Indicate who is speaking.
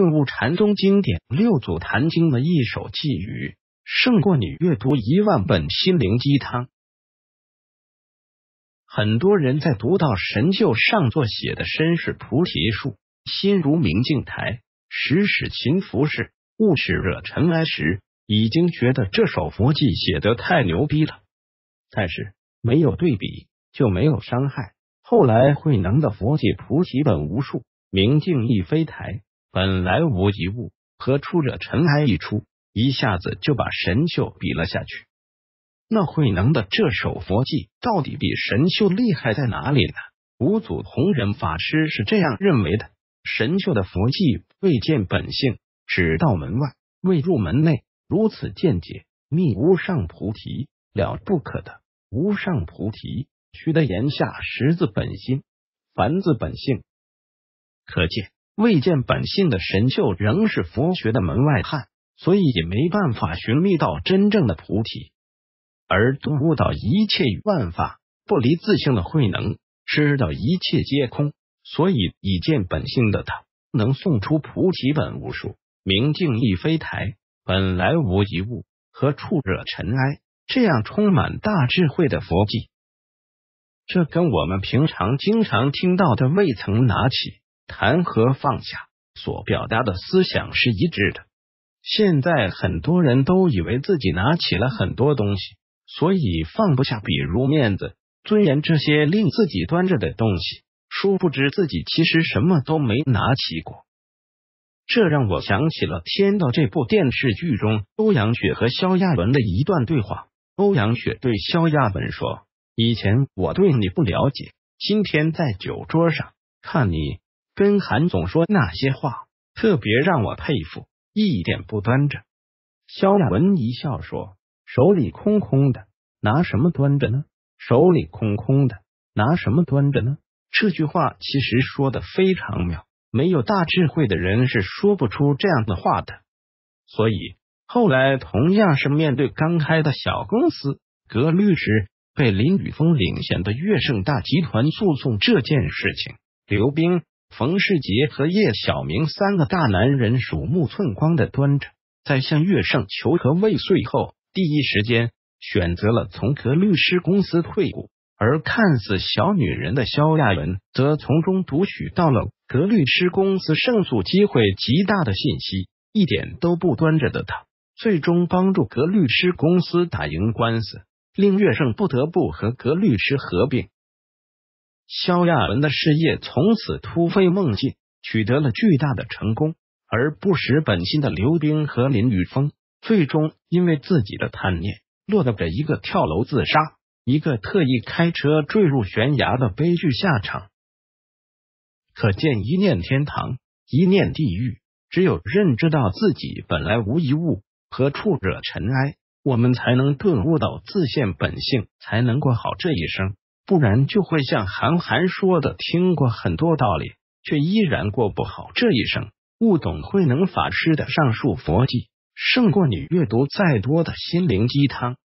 Speaker 1: 顿悟禅宗经典《六祖坛经》的一首寄语，胜过你阅读一万本心灵鸡汤。很多人在读到神秀上座写的“身是菩提树，心如明镜台，时使勤拂拭，勿使惹尘埃”时，已经觉得这首佛偈写得太牛逼了。但是没有对比就没有伤害。后来慧能的佛偈“菩提本无树，明镜亦非台”。本来无一物，何出惹尘埃？一出，一下子就把神秀比了下去。那慧能的这首佛偈到底比神秀厉害在哪里呢？五祖弘忍法师是这样认为的：神秀的佛偈未见本性，只到门外，未入门内。如此见解，觅无上菩提了不可的。无上菩提须得言下识自本心，凡自本性。可见。未见本性的神秀仍是佛学的门外汉，所以也没办法寻觅到真正的菩提。而悟到一切万法不离自性的慧能，知道一切皆空，所以已见本性的他，能送出菩提本无数，明镜亦非台，本来无一物，何处惹尘埃？这样充满大智慧的佛偈，这跟我们平常经常听到的未曾拿起。谈和放下所表达的思想是一致的。现在很多人都以为自己拿起了很多东西，所以放不下，比如面子、尊严这些令自己端着的东西。殊不知自己其实什么都没拿起过。这让我想起了《天道》这部电视剧中欧阳雪和萧亚文的一段对话。欧阳雪对萧亚文说：“以前我对你不了解，今天在酒桌上看你。”跟韩总说那些话，特别让我佩服，一点不端着。肖亚文一笑说：“手里空空的，拿什么端着呢？手里空空的，拿什么端着呢？”这句话其实说的非常妙，没有大智慧的人是说不出这样的话的。所以后来同样是面对刚开的小公司，格律师被林宇峰领衔的乐盛大集团诉讼这件事情，刘冰。冯世杰和叶小明三个大男人鼠目寸光的端着，在向岳胜求和未遂后，第一时间选择了从格律师公司退股；而看似小女人的肖亚文，则从中读取到了格律师公司胜诉机会极大的信息，一点都不端着的他，最终帮助格律师公司打赢官司，令岳胜不得不和格律师合并。肖亚文的事业从此突飞猛进，取得了巨大的成功；而不识本心的刘冰和林宇峰，最终因为自己的贪念，落得个一个跳楼自杀，一个特意开车坠入悬崖的悲剧下场。可见一念天堂，一念地狱。只有认知到自己本来无一物，何处惹尘埃，我们才能顿悟到自现本性，才能过好这一生。不然就会像韩寒说的，听过很多道理，却依然过不好这一生。悟懂慧能法师的上述佛偈，胜过你阅读再多的心灵鸡汤。